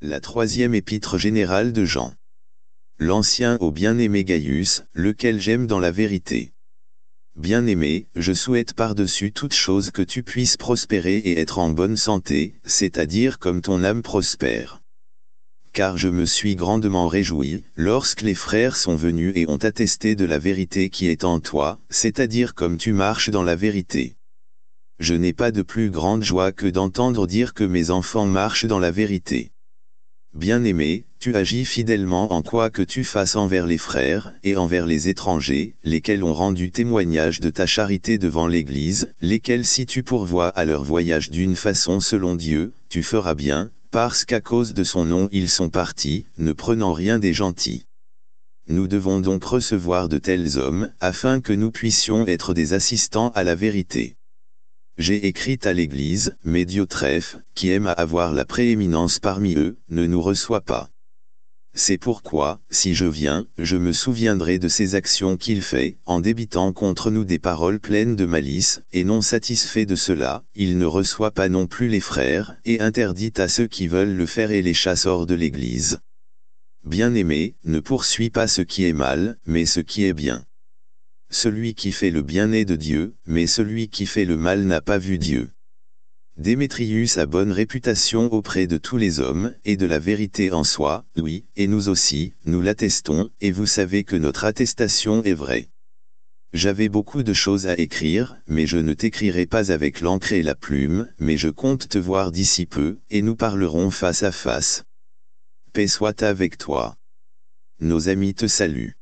la troisième épître générale de Jean. L'ancien au bien-aimé Gaius, lequel j'aime dans la vérité. Bien-aimé, je souhaite par-dessus toute chose que tu puisses prospérer et être en bonne santé, c'est-à-dire comme ton âme prospère. Car je me suis grandement réjoui, lorsque les frères sont venus et ont attesté de la vérité qui est en toi, c'est-à-dire comme tu marches dans la vérité. Je n'ai pas de plus grande joie que d'entendre dire que mes enfants marchent dans la vérité. Bien-aimé, tu agis fidèlement en quoi que tu fasses envers les frères et envers les étrangers, lesquels ont rendu témoignage de ta charité devant l'Église, lesquels si tu pourvois à leur voyage d'une façon selon Dieu, tu feras bien, parce qu'à cause de son nom ils sont partis, ne prenant rien des gentils. Nous devons donc recevoir de tels hommes, afin que nous puissions être des assistants à la vérité. J'ai écrit à l'Église, mais qui aime à avoir la prééminence parmi eux, ne nous reçoit pas. C'est pourquoi, si je viens, je me souviendrai de ces actions qu'il fait, en débitant contre nous des paroles pleines de malice, et non satisfait de cela, il ne reçoit pas non plus les frères, et interdit à ceux qui veulent le faire et les chasse hors de l'Église. Bien-aimé, ne poursuis pas ce qui est mal, mais ce qui est bien. Celui qui fait le bien est de Dieu, mais celui qui fait le mal n'a pas vu Dieu. Démétrius a bonne réputation auprès de tous les hommes, et de la vérité en soi, oui, et nous aussi, nous l'attestons, et vous savez que notre attestation est vraie. J'avais beaucoup de choses à écrire, mais je ne t'écrirai pas avec l'encre et la plume, mais je compte te voir d'ici peu, et nous parlerons face à face. Paix soit avec toi. Nos amis te saluent.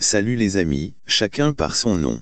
Salut les amis, chacun par son nom.